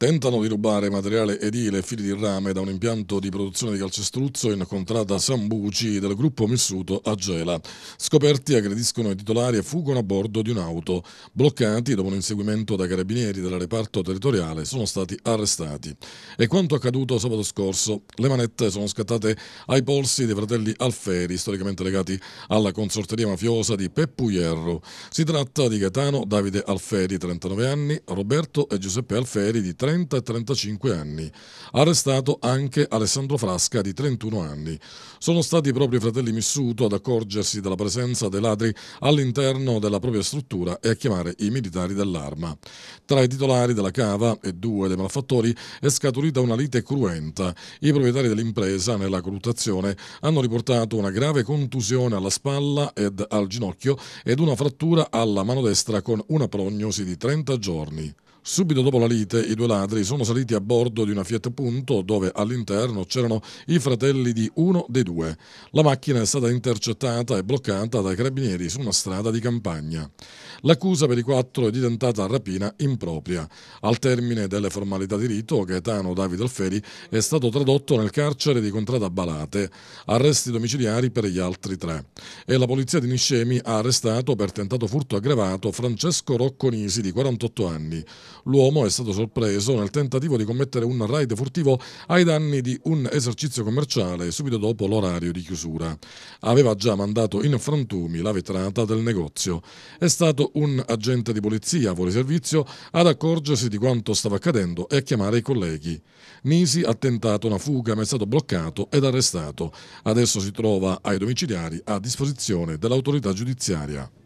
Tentano di rubare materiale edile e fili di rame da un impianto di produzione di calcestruzzo in contrada Sambuci del gruppo Missuto a Gela. Scoperti aggrediscono i titolari e fuggono a bordo di un'auto. Bloccati dopo un inseguimento dai carabinieri del reparto territoriale sono stati arrestati. E quanto accaduto sabato scorso, le manette sono scattate ai polsi dei fratelli Alferi, storicamente legati alla consorteria mafiosa di Peppuierro. Si tratta di Gaetano Davide Alferi, 39 anni, Roberto e Giuseppe Alferi di 30 30 e 35 anni. Arrestato anche Alessandro Frasca di 31 anni. Sono stati i propri fratelli Missuto ad accorgersi della presenza dei ladri all'interno della propria struttura e a chiamare i militari dell'arma. Tra i titolari della cava e due dei malfattori è scaturita una lite cruenta. I proprietari dell'impresa, nella colluttazione, hanno riportato una grave contusione alla spalla ed al ginocchio ed una frattura alla mano destra con una prognosi di 30 giorni. Subito dopo la lite, i due ladri sono saliti a bordo di una Fiat Punto dove all'interno c'erano i fratelli di uno dei due. La macchina è stata intercettata e bloccata dai carabinieri su una strada di campagna. L'accusa per i quattro è diventata rapina impropria. Al termine delle formalità di rito, Gaetano Davide Alferi è stato tradotto nel carcere di Contrada Balate, arresti domiciliari per gli altri tre. E la polizia di Niscemi ha arrestato per tentato furto aggravato Francesco Rocconisi di 48 anni. L'uomo è stato sorpreso nel tentativo di commettere un raid furtivo ai danni di un esercizio commerciale subito dopo l'orario di chiusura. Aveva già mandato in frantumi la vetrata del negozio. È stato un agente di polizia fuori servizio ad accorgersi di quanto stava accadendo e a chiamare i colleghi. Nisi ha tentato una fuga ma è stato bloccato ed arrestato. Adesso si trova ai domiciliari a disposizione dell'autorità giudiziaria.